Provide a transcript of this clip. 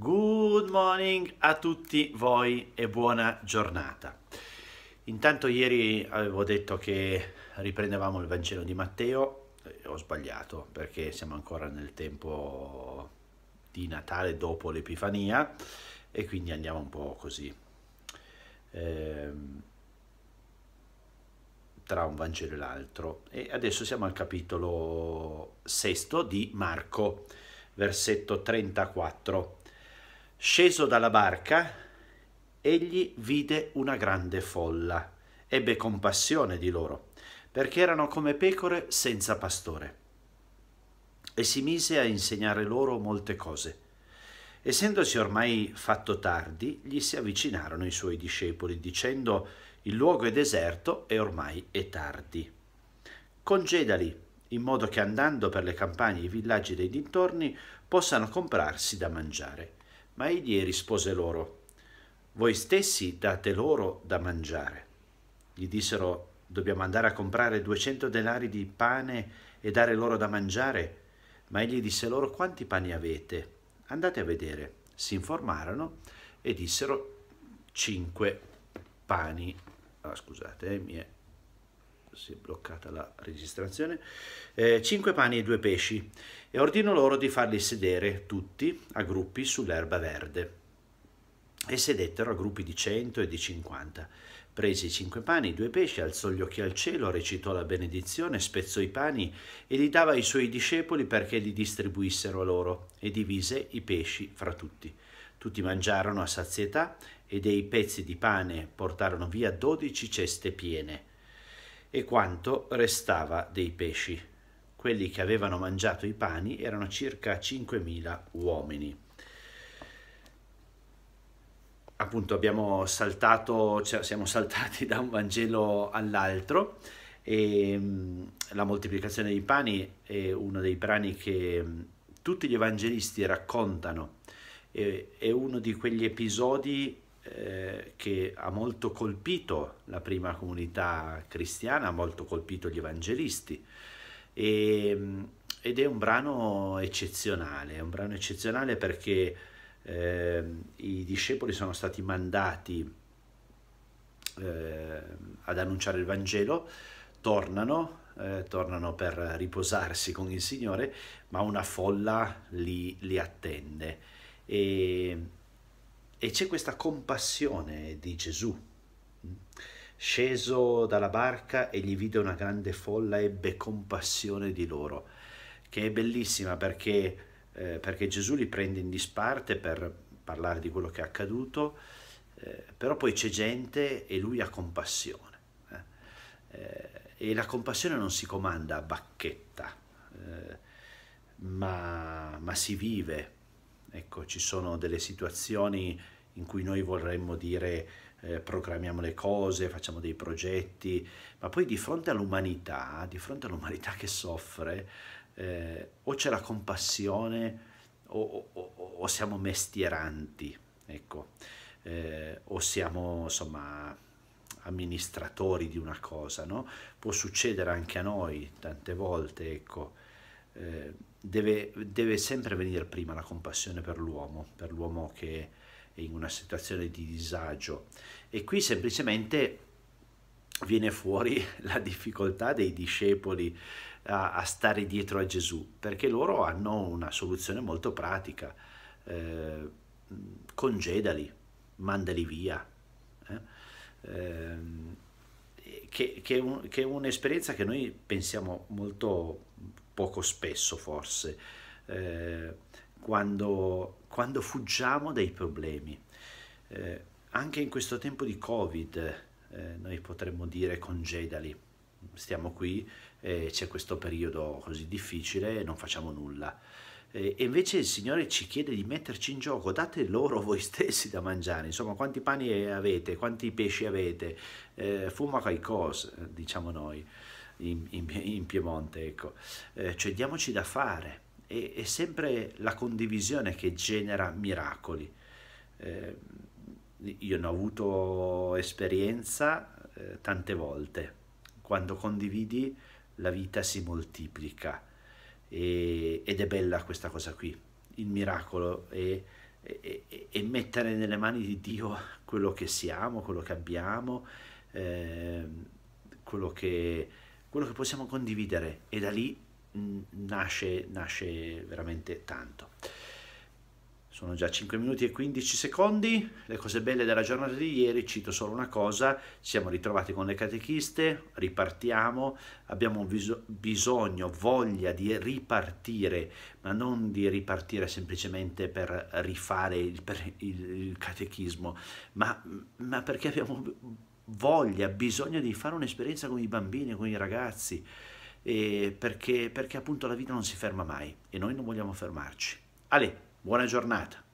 Good morning a tutti voi e buona giornata. Intanto ieri avevo detto che riprendevamo il Vangelo di Matteo, eh, ho sbagliato perché siamo ancora nel tempo di Natale dopo l'Epifania e quindi andiamo un po' così. Ehm, tra un Vangelo e l'altro. E adesso siamo al capitolo sesto di Marco, versetto 34 Sceso dalla barca, egli vide una grande folla, ebbe compassione di loro, perché erano come pecore senza pastore. E si mise a insegnare loro molte cose. Essendosi ormai fatto tardi, gli si avvicinarono i suoi discepoli, dicendo il luogo è deserto e ormai è tardi. Congedali, in modo che andando per le campagne e i villaggi dei dintorni possano comprarsi da mangiare. Ma egli rispose loro, voi stessi date loro da mangiare. Gli dissero, dobbiamo andare a comprare 200 denari di pane e dare loro da mangiare? Ma egli disse loro, quanti pani avete? Andate a vedere. Si informarono e dissero, 5 pani. Ah, scusate, eh, mie si è bloccata la registrazione, eh, 5 pani e due pesci e ordino loro di farli sedere tutti a gruppi sull'erba verde. E sedettero a gruppi di cento e di cinquanta. Presi i cinque pani, i due pesci, alzò gli occhi al cielo, recitò la benedizione, spezzò i pani e li dava ai suoi discepoli perché li distribuissero a loro e divise i pesci fra tutti. Tutti mangiarono a sazietà e dei pezzi di pane portarono via dodici ceste piene e quanto restava dei pesci. Quelli che avevano mangiato i pani erano circa 5.000 uomini. Appunto abbiamo saltato, cioè siamo saltati da un Vangelo all'altro e mm, la moltiplicazione dei pani è uno dei brani che mm, tutti gli evangelisti raccontano, è uno di quegli episodi eh, che ha molto colpito la prima comunità cristiana, ha molto colpito gli evangelisti e, mm, ed è un brano eccezionale, è un brano eccezionale perché eh, i discepoli sono stati mandati eh, ad annunciare il Vangelo, tornano, eh, tornano per riposarsi con il Signore, ma una folla li, li attende. E, e c'è questa compassione di Gesù. Sceso dalla barca e gli vide una grande folla, ebbe compassione di loro, che è bellissima perché, eh, perché Gesù li prende in disparte per parlare di quello che è accaduto, eh, però poi c'è gente e lui ha compassione. Eh, eh e la compassione non si comanda a bacchetta, eh, ma, ma si vive Ecco, ci sono delle situazioni in cui noi vorremmo dire eh, programmiamo le cose, facciamo dei progetti, ma poi di fronte all'umanità, di fronte all'umanità che soffre, eh, o c'è la compassione o, o, o siamo mestieranti, ecco, eh, o siamo insomma amministratori di una cosa, no? Può succedere anche a noi tante volte, ecco eh, deve, deve, sempre venire prima la compassione per l'uomo, per l'uomo che è in una situazione di disagio. E qui semplicemente viene fuori la difficoltà dei discepoli a, a stare dietro a Gesù, perché loro hanno una soluzione molto pratica. Eh, congedali, mandali via. Eh? Ehm, che, che, un, che, è un'esperienza che noi pensiamo molto poco spesso forse, eh, quando, quando, fuggiamo dai problemi. Eh, anche in questo tempo di Covid eh, noi potremmo dire congedali, stiamo qui, c'è questo periodo così difficile e non facciamo nulla. E invece il Signore ci chiede di metterci in gioco, date loro voi stessi da mangiare, insomma quanti pani avete, quanti pesci avete, eh, fuma qualcosa, diciamo noi in, in, in Piemonte. Ecco. Eh, cioè diamoci da fare, è, è, sempre la condivisione che genera miracoli. Eh, io ne ho avuto esperienza eh, tante volte, quando condividi la vita si moltiplica e, ed è bella questa cosa qui, il miracolo è e, mettere nelle mani di Dio quello che siamo, quello che abbiamo, eh, quello che quello che possiamo condividere e da lì mm, nasce, nasce veramente tanto. Sono già 5 minuti e 15 secondi, le cose belle della giornata di ieri, cito solo una cosa, siamo ritrovati con le catechiste, ripartiamo, abbiamo bisogno, voglia di ripartire, ma non di ripartire semplicemente per rifare il, per il catechismo, ma, ma perché abbiamo voglia, bisogno di fare un'esperienza con i bambini, con i ragazzi, perché, perché appunto la vita non si ferma mai e noi non vogliamo fermarci. Ale, buona giornata!